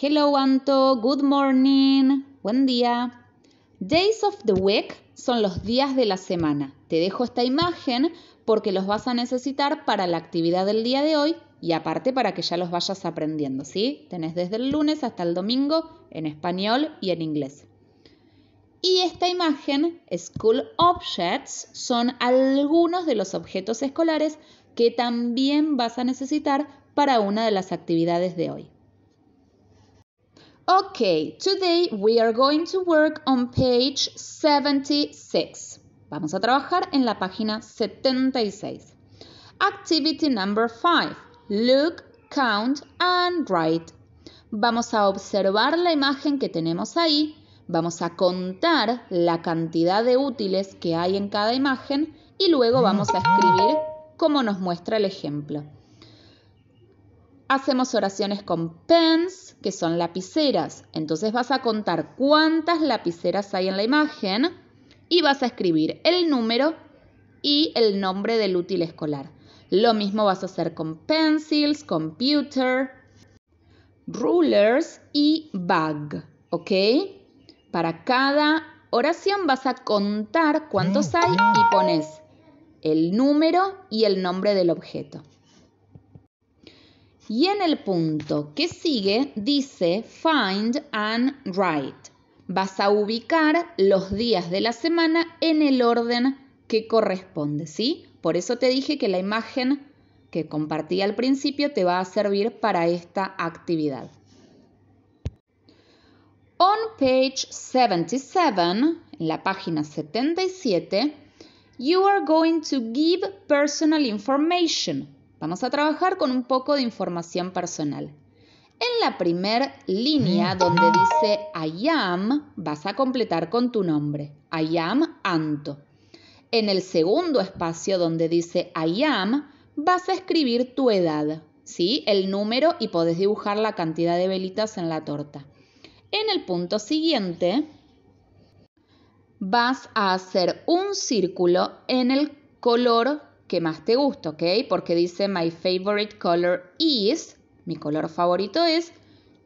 Hello Anto, good morning, buen día. Days of the week son los días de la semana. Te dejo esta imagen porque los vas a necesitar para la actividad del día de hoy y aparte para que ya los vayas aprendiendo, ¿sí? Tenés desde el lunes hasta el domingo en español y en inglés. Y esta imagen, School Objects, son algunos de los objetos escolares que también vas a necesitar para una de las actividades de hoy. Okay, today we are going to work on page 76. Vamos a trabajar en la página 76. Activity number 5. Look, count and write. Vamos a observar la imagen que tenemos ahí. Vamos a contar la cantidad de útiles que hay en cada imagen y luego vamos a escribir como nos muestra el ejemplo hacemos oraciones con pens, que son lapiceras. Entonces vas a contar cuántas lapiceras hay en la imagen y vas a escribir el número y el nombre del útil escolar. Lo mismo vas a hacer con pencils, computer, rulers y bag, ¿ok? Para cada oración vas a contar cuántos mm. hay y pones el número y el nombre del objeto. Y en el punto que sigue dice find and write. Vas a ubicar los días de la semana en el orden que corresponde, ¿sí? Por eso te dije que la imagen que compartí al principio te va a servir para esta actividad. On page 77, en la página 77, you are going to give personal information Vamos a trabajar con un poco de información personal. En la primera línea mm. donde dice I am, vas a completar con tu nombre. I am Anto. En el segundo espacio donde dice I am, vas a escribir tu edad, ¿sí? El número y podés dibujar la cantidad de velitas en la torta. En el punto siguiente, vas a hacer un círculo en el color que más te gusta, ¿ok? Porque dice My favorite color is, mi color favorito es,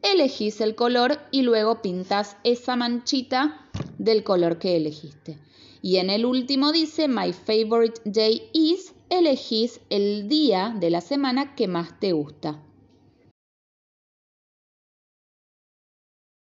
elegís el color y luego pintas esa manchita del color que elegiste. Y en el último dice My favorite day is, elegís el día de la semana que más te gusta.